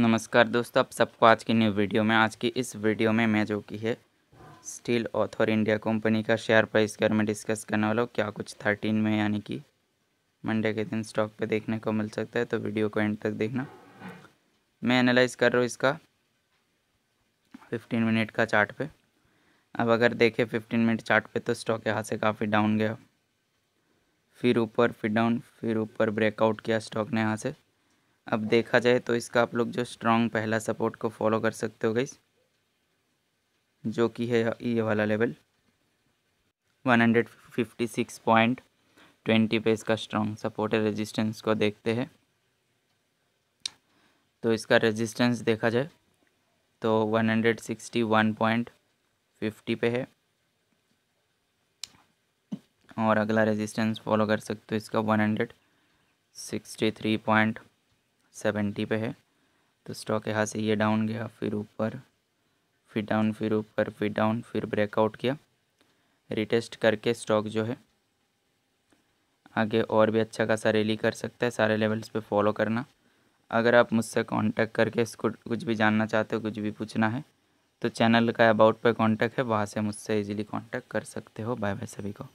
नमस्कार दोस्तों आप सबको आज की न्यू वीडियो में आज की इस वीडियो में मैं जो कि है स्टील ऑथर इंडिया कंपनी का शेयर प्राइस के बारे में डिस्कस करने वाला हूँ क्या कुछ थर्टीन में यानी कि मंडे के दिन स्टॉक पे देखने को मिल सकता है तो वीडियो को एंड तक देखना मैं एनालाइज कर रहा हूँ इसका फिफ्टीन मिनट का चार्ट पे अब अगर देखें फिफ्टीन मिनट चार्ट पे तो स्टॉक यहाँ से काफ़ी डाउन गया फिर ऊपर फिर डाउन फिर ऊपर ब्रेकआउट किया स्टॉक ने यहाँ से अब देखा जाए तो इसका आप लोग जो स्ट्रांग पहला सपोर्ट को फॉलो कर सकते हो गई जो कि है ये वाला लेवल 156.20 पे इसका स्ट्रांग सपोर्ट है रेजिस्टेंस को देखते हैं तो इसका रेजिस्टेंस देखा जाए तो 161.50 पे है और अगला रेजिस्टेंस फॉलो कर सकते हो इसका 163. सेवेंटी पे है तो स्टॉक यहाँ से ये डाउन गया फिर ऊपर फिर डाउन फिर ऊपर फिर डाउन फिर ब्रेकआउट किया रिटेस्ट करके स्टॉक जो है आगे और भी अच्छा खासा रैली कर सकता है सारे लेवल्स पे फॉलो करना अगर आप मुझसे कांटेक्ट करके इसको कुछ भी जानना चाहते हो कुछ भी पूछना है तो चैनल का अबाउट पर कांटेक्ट है वहाँ से मुझसे इजीली कांटेक्ट कर सकते हो बाय बाय सभी को